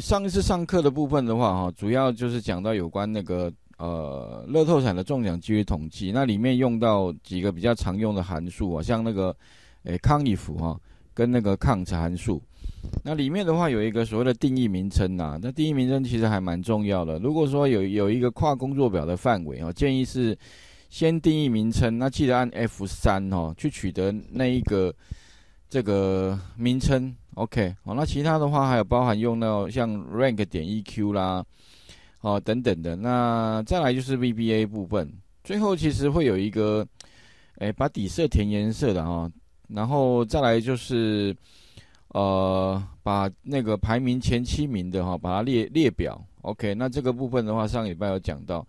上一次上课的部分的话，哈，主要就是讲到有关那个呃，乐透彩的中奖几率统计。那里面用到几个比较常用的函数啊，像那个诶 c o u 哈，跟那个康 o 函数。那里面的话有一个所谓的定义名称呐，那定义名称其实还蛮重要的。如果说有有一个跨工作表的范围哦，建议是先定义名称。那记得按 f 三哦，去取得那一个。这个名称，OK，好，那其他的话还有包含用到像 rank 点 eq 啦，哦等等的，那再来就是 VBA 部分，最后其实会有一个，哎，把底色填颜色的哈，然后再来就是，呃，把那个排名前七名的哈，把它列列表，OK，那这个部分的话，上礼拜有讲到，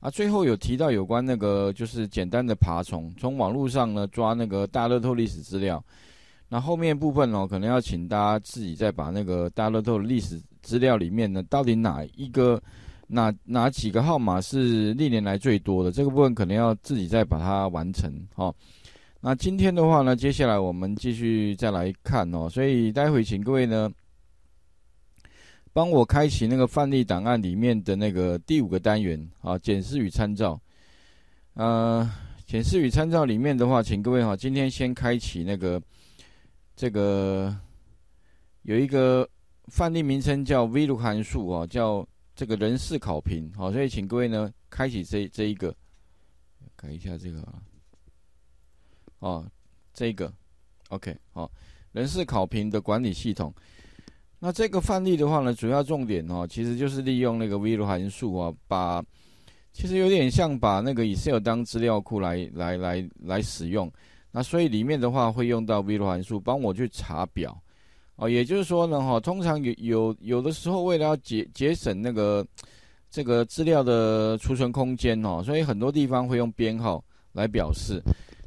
啊，最后有提到有关那个就是简单的爬虫，从网络上呢抓那个大乐透历史资料。那后面部分呢，可能要请大家自己再把那个大乐透的历史资料里面呢，到底哪一个、哪哪几个号码是历年来最多的？这个部分可能要自己再把它完成哈。那今天的话呢，接下来我们继续再来看哦。所以待会请各位呢，帮我开启那个范例档案里面的那个第五个单元啊，检视与参照。呃，检视与参照里面的话，请各位哈，今天先开启那个。这个有一个范例名称叫 VLOOK 函数啊，叫这个人事考评，好，所以请各位呢开启这这一个，改一下这个啊，这个，OK，好，人事考评的管理系统。那这个范例的话呢，主要重点哦，其实就是利用那个 VLOOK 函数啊，把其实有点像把那个 Excel 当资料库来来来来使用。那所以里面的话会用到 VLOOK 函数帮我去查表哦，也就是说呢哈，通常有有有的时候为了要节节省那个这个资料的储存空间哦，所以很多地方会用编号来表示。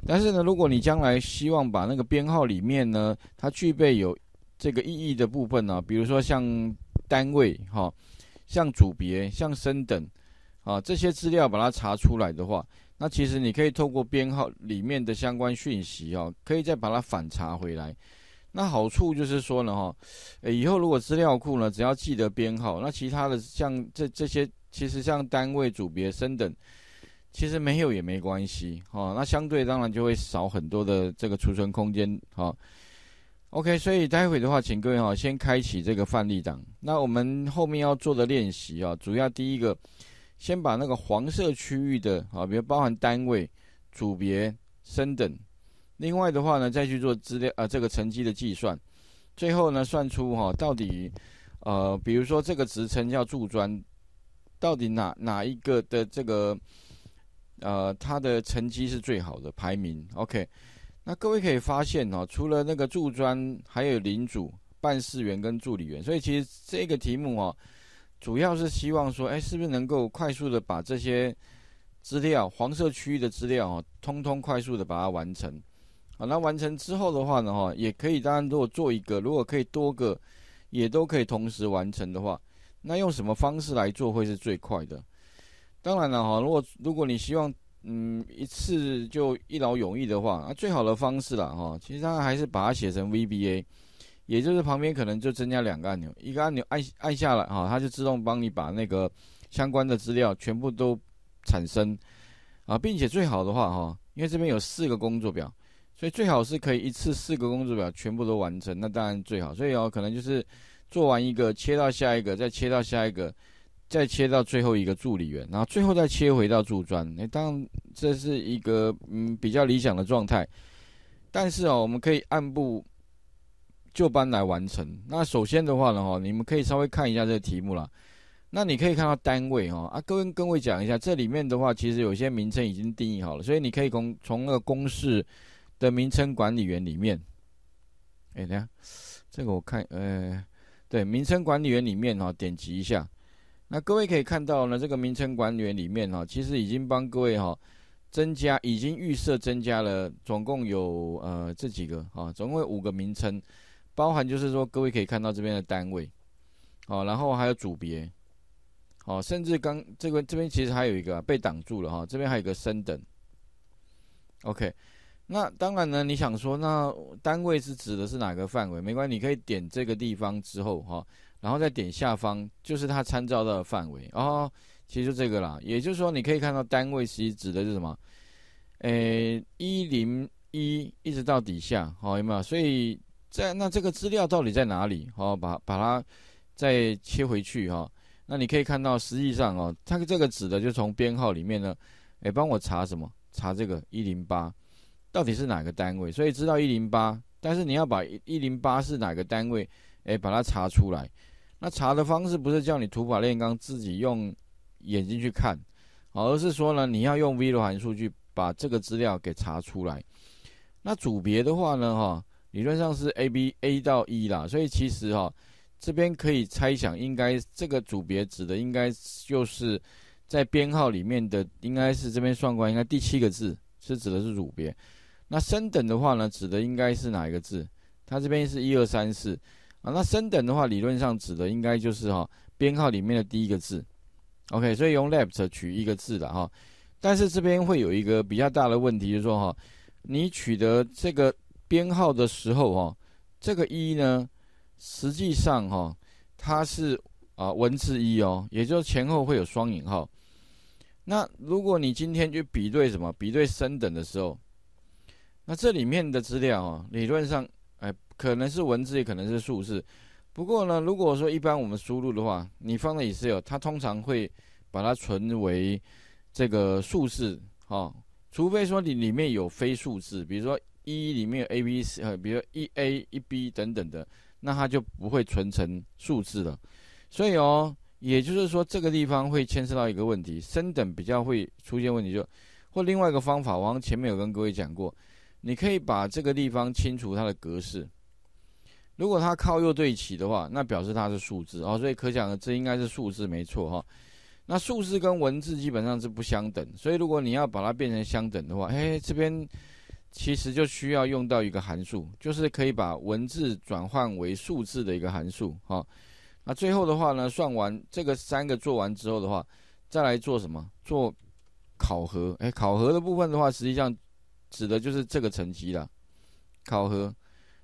但是呢，如果你将来希望把那个编号里面呢，它具备有这个意义的部分呢，比如说像单位哈、像组别、像升等啊这些资料把它查出来的话。那其实你可以透过编号里面的相关讯息哦，可以再把它反查回来。那好处就是说呢哈，呃，以后如果资料库呢，只要记得编号，那其他的像这这些，其实像单位、组别、升等，其实没有也没关系哈。那相对当然就会少很多的这个储存空间哈。OK，所以待会的话，请各位哈先开启这个范例档。那我们后面要做的练习啊，主要第一个。先把那个黄色区域的啊，比如包含单位、组别、升等，另外的话呢，再去做资料啊这个成绩的计算，最后呢算出哈到底，呃，比如说这个职称叫助专，到底哪哪一个的这个呃它的成绩是最好的排名？OK，那各位可以发现哦，除了那个助专，还有领主、办事员跟助理员，所以其实这个题目啊。主要是希望说，哎，是不是能够快速的把这些资料，黄色区域的资料哦，通通快速的把它完成好，那完成之后的话呢，哈，也可以，当然，如果做一个，如果可以多个，也都可以同时完成的话，那用什么方式来做会是最快的？当然了，哈，如果如果你希望，嗯，一次就一劳永逸的话，那最好的方式了，哈，其实它还是把它写成 VBA。也就是旁边可能就增加两个按钮，一个按钮按按下来哈，它就自动帮你把那个相关的资料全部都产生啊，并且最好的话哈，因为这边有四个工作表，所以最好是可以一次四个工作表全部都完成，那当然最好。所以哦，可能就是做完一个切到下一个，再切到下一个，再切到最后一个助理员，然后最后再切回到助专。哎，当然这是一个嗯比较理想的状态，但是哦，我们可以按部。就班来完成。那首先的话呢，哈，你们可以稍微看一下这个题目啦。那你可以看到单位，哈啊，跟各位讲一下，这里面的话，其实有些名称已经定义好了，所以你可以从从那个公式的名称管理员里面，哎，等下，这个我看，呃，对，名称管理员里面哈，点击一下。那各位可以看到呢，这个名称管理员里面哈，其实已经帮各位哈增加，已经预设增加了，总共有呃这几个啊，总共有五个名称。包含就是说，各位可以看到这边的单位，好，然后还有组别，好，甚至刚这个这边其实还有一个被挡住了哈，这边还有一个升等。OK，那当然呢，你想说那单位是指的是哪个范围？没关系，你可以点这个地方之后哈，然后再点下方，就是它参照到的范围哦。其实就这个啦，也就是说你可以看到单位其实指的是什么，诶，一零一一直到底下，好，有没有？所以。在那这个资料到底在哪里？哦，把把它再切回去哈。那你可以看到，实际上哦，它这个指的就从编号里面呢，哎，帮我查什么？查这个一零八，到底是哪个单位？所以知道一零八，但是你要把一零八是哪个单位，哎，把它查出来。那查的方式不是叫你土法炼钢自己用眼睛去看，而是说呢，你要用 v l 函数去把这个资料给查出来。那组别的话呢，哈。理论上是 A B A 到 E 啦，所以其实哈，这边可以猜想，应该这个组别指的应该就是在编号里面的，应该是这边算过，应该第七个字是指的是组别。那升等的话呢，指的应该是哪一个字？它这边是一二三四啊。那升等的话，理论上指的应该就是哈，编号里面的第一个字。OK，所以用 left 取一个字了哈。但是这边会有一个比较大的问题，就是说哈，你取得这个。编号的时候哈，这个一呢，实际上哈，它是啊文字一哦，也就是前后会有双引号。那如果你今天去比对什么比对升等的时候，那这里面的资料啊，理论上哎，可能是文字也可能是数字。不过呢，如果说一般我们输入的话，你放 Excel，它通常会把它存为这个数字哦，除非说你里面有非数字，比如说。一里面有 A、B、C，呃，比如一 A、一 B 等等的，那它就不会存成数字了。所以哦，也就是说这个地方会牵涉到一个问题，升等比较会出现问题，就或另外一个方法，我前面有跟各位讲过，你可以把这个地方清除它的格式。如果它靠右对齐的话，那表示它是数字哦，所以可想而知应该是数字没错哈。那数字跟文字基本上是不相等，所以如果你要把它变成相等的话，嘿，这边。其实就需要用到一个函数，就是可以把文字转换为数字的一个函数，哈。那最后的话呢，算完这个三个做完之后的话，再来做什么？做考核，哎，考核的部分的话，实际上指的就是这个成绩啦。考核，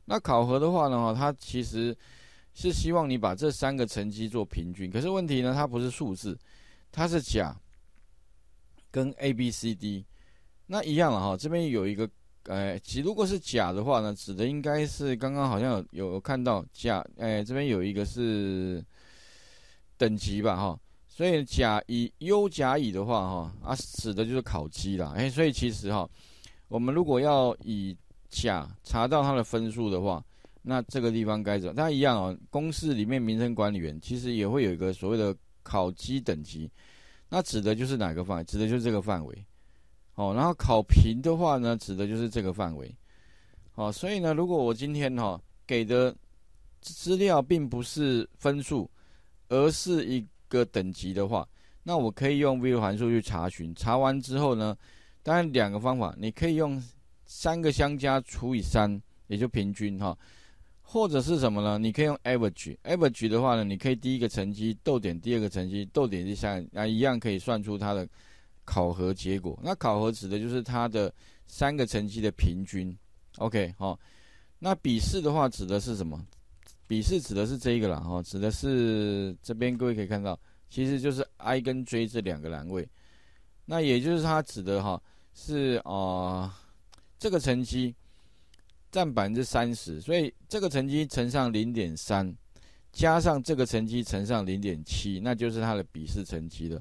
那考核的话呢，它其实是希望你把这三个成绩做平均。可是问题呢，它不是数字，它是甲跟 A、B、C、D，那一样了哈。这边有一个。哎，其如果是甲的话呢，指的应该是刚刚好像有有看到甲，哎，这边有一个是等级吧，哈，所以甲乙优甲乙的话，哈，啊，指的就是考级啦，哎，所以其实哈，我们如果要以甲查到它的分数的话，那这个地方该怎么？大一样哦，公司里面名称管理员其实也会有一个所谓的考级等级，那指的就是哪个范？围？指的就是这个范围。哦，然后考评的话呢，指的就是这个范围。哦，所以呢，如果我今天哈给的资料并不是分数，而是一个等级的话，那我可以用 v l u 函数去查询。查完之后呢，当然两个方法，你可以用三个相加除以三，也就平均哈，或者是什么呢？你可以用 AVERAGE，AVERAGE 的话呢，你可以第一个乘积逗点第二个乘积逗点第三个，啊，一样可以算出它的。考核结果，那考核指的就是它的三个成绩的平均，OK，好。那笔试的话指的是什么？笔试指的是这个啦，哈，指的是这边各位可以看到，其实就是 I 跟 J 这两个栏位。那也就是它指的哈是啊这个成绩占百分之三十，所以这个成绩乘上零点三，加上这个成绩乘上零点七，那就是他的笔试成绩了，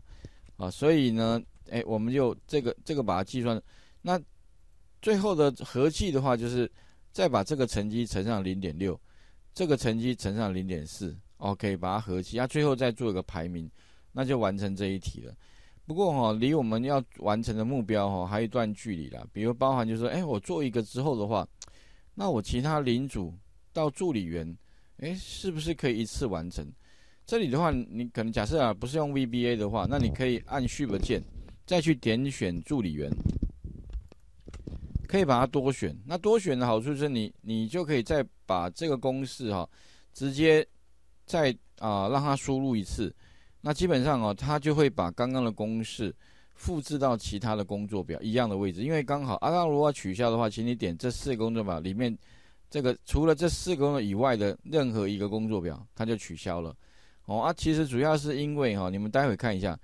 啊，所以呢。哎，我们就这个这个把它计算，那最后的合计的话，就是再把这个乘积乘上零点六，这个乘积乘上零点四，OK，把它合计，那最后再做一个排名，那就完成这一题了。不过哈，离我们要完成的目标哈，还有一段距离啦。比如包含就是说，哎，我做一个之后的话，那我其他领主到助理员，哎，是不是可以一次完成？这里的话，你可能假设啊，不是用 VBA 的话，那你可以按 Shift 键。再去点选助理员，可以把它多选。那多选的好处是，你你就可以再把这个公式哈，直接再啊让它输入一次。那基本上哦，它就会把刚刚的公式复制到其他的工作表一样的位置。因为刚好，刚刚如果取消的话，请你点这四个工作表里面这个除了这四个以外的任何一个工作表，它就取消了。哦啊，其实主要是因为哈，你们待会看一下。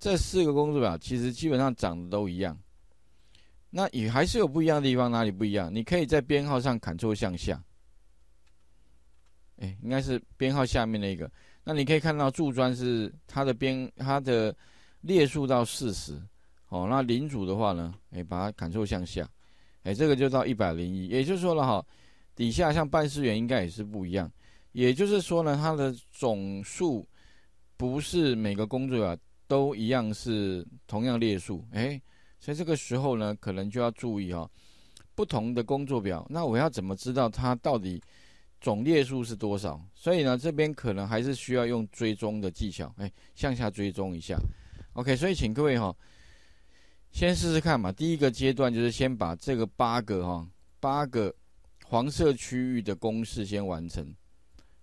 这四个工作表其实基本上长得都一样，那也还是有不一样的地方，哪里不一样？你可以在编号上砍错向下，哎，应该是编号下面那个。那你可以看到柱砖是它的编它的列数到四十，哦，那领主的话呢，哎，把它砍错向下，哎，这个就到一百零一，也就说了哈，底下像办事员应该也是不一样，也就是说呢，它的总数不是每个工作表。都一样是同样列数，哎，所以这个时候呢，可能就要注意哈，不同的工作表，那我要怎么知道它到底总列数是多少？所以呢，这边可能还是需要用追踪的技巧，哎，向下追踪一下。OK，所以请各位哈，先试试看嘛。第一个阶段就是先把这个八个哈八个黄色区域的公式先完成，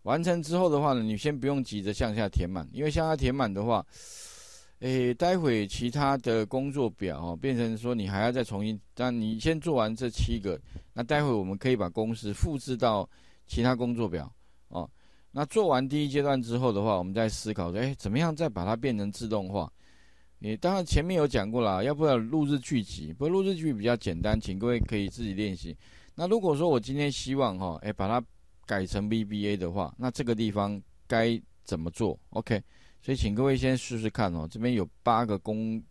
完成之后的话呢，你先不用急着向下填满，因为向下填满的话。哎，待会其他的工作表哦，变成说你还要再重新，但你先做完这七个，那待会我们可以把公式复制到其他工作表哦。那做完第一阶段之后的话，我们再思考哎，怎么样再把它变成自动化？你当然前面有讲过了，要不要录制剧集，不录制剧比较简单，请各位可以自己练习。那如果说我今天希望哈，哎，把它改成 VBA 的话，那这个地方该怎么做？OK？所以，请各位先试试看哦。这边有八个公，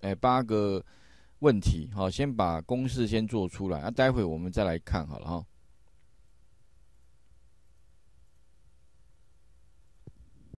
哎，八个问题，好，先把公式先做出来。那待会我们再来看好了哈。